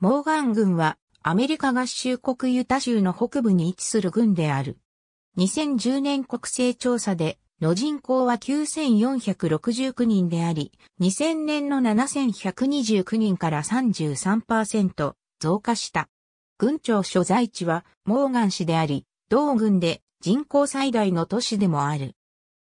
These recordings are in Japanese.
モーガン軍はアメリカ合衆国ユタ州の北部に位置する軍である。2010年国勢調査での人口は9469人であり、2000年の7129人から33%増加した。軍庁所在地はモーガン市であり、同軍で人口最大の都市でもある。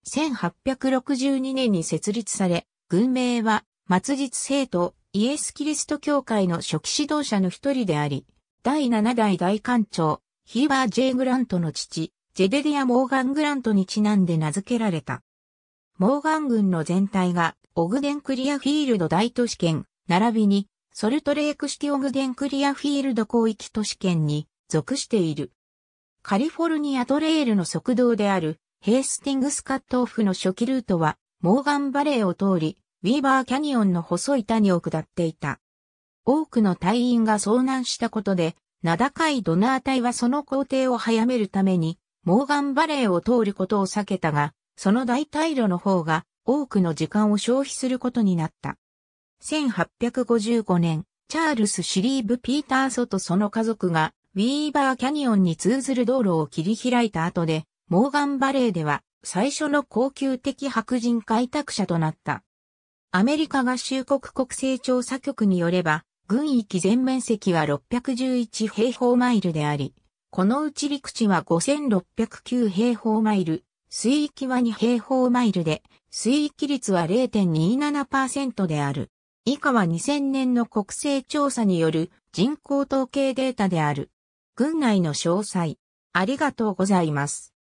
1862年に設立され、軍名は末日政党イエス・キリスト教会の初期指導者の一人であり、第7代大官長、ヒーバー・ジェイ・グラントの父、ジェデディア・モーガン・グラントにちなんで名付けられた。モーガン軍の全体が、オグデンクリアフィールド大都市圏、並びに、ソルトレーク式オグデンクリアフィールド広域都市圏に属している。カリフォルニアトレイルの側道である、ヘースティングスカットオフの初期ルートは、モーガンバレーを通り、ウィーバーキャニオンの細い谷を下っていた。多くの隊員が遭難したことで、名高いドナー隊はその工程を早めるために、モーガンバレーを通ることを避けたが、その大退路の方が多くの時間を消費することになった。1855年、チャールス・シリーブ・ピーターソとその家族が、ウィーバーキャニオンに通ずる道路を切り開いた後で、モーガンバレーでは最初の高級的白人開拓者となった。アメリカ合衆国国勢調査局によれば、軍域全面積は611平方マイルであり、このうち陸地は5609平方マイル、水域は2平方マイルで、水域率は0.27%である。以下は2000年の国勢調査による人口統計データである。軍内の詳細。ありがとうございます。